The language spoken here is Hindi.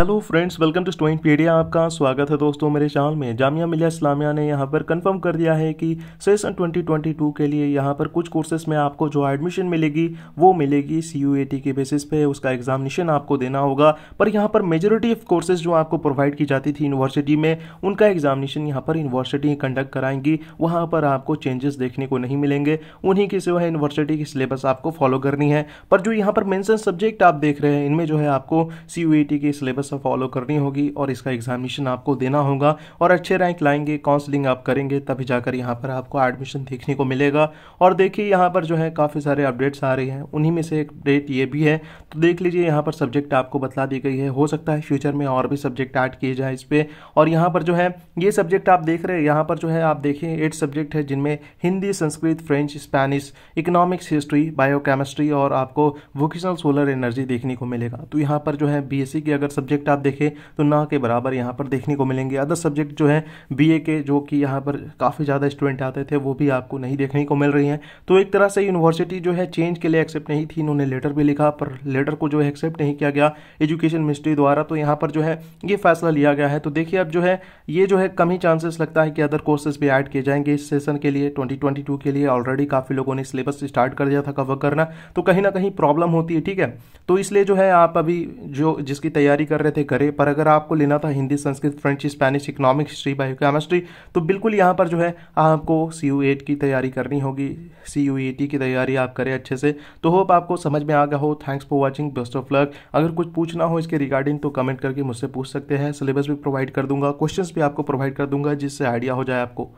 हेलो फ्रेंड्स वेलकम टू स्टोइन पीडिया आपका स्वागत है दोस्तों मेरे चैनल में जामिया मिलिया इस्लामिया ने यहां पर कंफर्म कर दिया है कि सेशन 2022 के लिए यहां पर कुछ कोर्सेज में आपको जो एडमिशन मिलेगी वो मिलेगी सी यू के बेसिस पे उसका एग्जामिनेशन आपको देना होगा पर यहां पर मेजोरिटी ऑफ कोर्सेज जो आपको प्रोवाइड की जाती थी यूनिवर्सिटी में उनका एग्जामिनेशन यहाँ पर यूनिवर्सिटी कंडक्ट कराएंगी वहाँ पर आपको चेंजेस देखने को नहीं मिलेंगे उन्हीं के सिवा यूनिवर्सिटी की सिलेबस आपको फॉलो करनी है पर जो यहाँ पर मैंसन सब्जेक्ट आप देख रहे हैं इनमें जो है आपको सी के सिलेबस प्रोसेस फॉलो करनी होगी और इसका एग्जामिनेशन आपको देना होगा और अच्छे रैंक लाएंगे काउंसलिंग आप करेंगे तभी जाकर यहाँ पर आपको एडमिशन देखने को मिलेगा और देखिए यहाँ पर जो है काफ़ी सारे अपडेट्स आ रहे हैं उन्हीं में से एक अपडेट ये भी है तो देख लीजिए यहाँ पर सब्जेक्ट आपको बतला दी गई है हो सकता है फ्यूचर में और भी सब्जेक्ट ऐड किए जाए इस पर और यहाँ पर जो है ये सब्जेक्ट आप देख रहे हैं यहाँ पर जो है आप देखिए एट सब्जेक्ट है जिनमें Hindi Sanskrit French Spanish economics history biochemistry और आपको वोकेशनल सोलर एनर्जी देखने को मिलेगा तो यहाँ पर जो है बी e के अगर सब्जेक्ट सब्जेक्ट आप देखें तो ना के बराबर यहाँ पर देखने को मिलेंगे अदर सब्जेक्ट जो है बी के जो कि यहाँ पर काफ़ी ज़्यादा स्टूडेंट आते थे वो भी आपको नहीं देखने को मिल रही हैं तो एक तरह से यूनिवर्सिटी जो है चेंज के लिए एक्सेप्ट नहीं थी इन्होंने लेटर भी लिखा पर लेटर को जो है एक्सेप्ट नहीं किया गया एजुकेशन मिनिस्ट्री द्वारा तो यहाँ पर जो है ये फैसला लिया गया है तो देखिए अब जो है ये जो है कम ही चांसेस लगता है कि अदर कोर्सेज भी ऐड किए जाएंगे इस सेशन के लिए ट्वेंटी के लिए ऑलरेडी काफ़ी लोगों ने सिलेबस स्टार्ट कर दिया था कवर करना तो कहीं ना कहीं प्रॉब्लम होती है ठीक है तो इसलिए जो है आप अभी जो जिसकी तैयारी कर रहे रहे थे घरे पर अगर आपको लेना था Hindi Sanskrit French Spanish economic history chemistry तो बिल्कुल यहाँ पर जो है आपको सी यू एट की तैयारी करनी होगी सी यू ई टी की तैयारी आप करें अच्छे से तो होप आपको समझ में आ गया हो thanks for watching best of luck अगर कुछ पूछना हो इसके रिगार्डिंग तो कमेंट करके मुझसे पूछ सकते हैं सिलेबस भी प्रोवाइड कर दूंगा क्वेश्चन भी आपको प्रोवाइड कर दूंगा जिससे आइडिया हो जाए आपको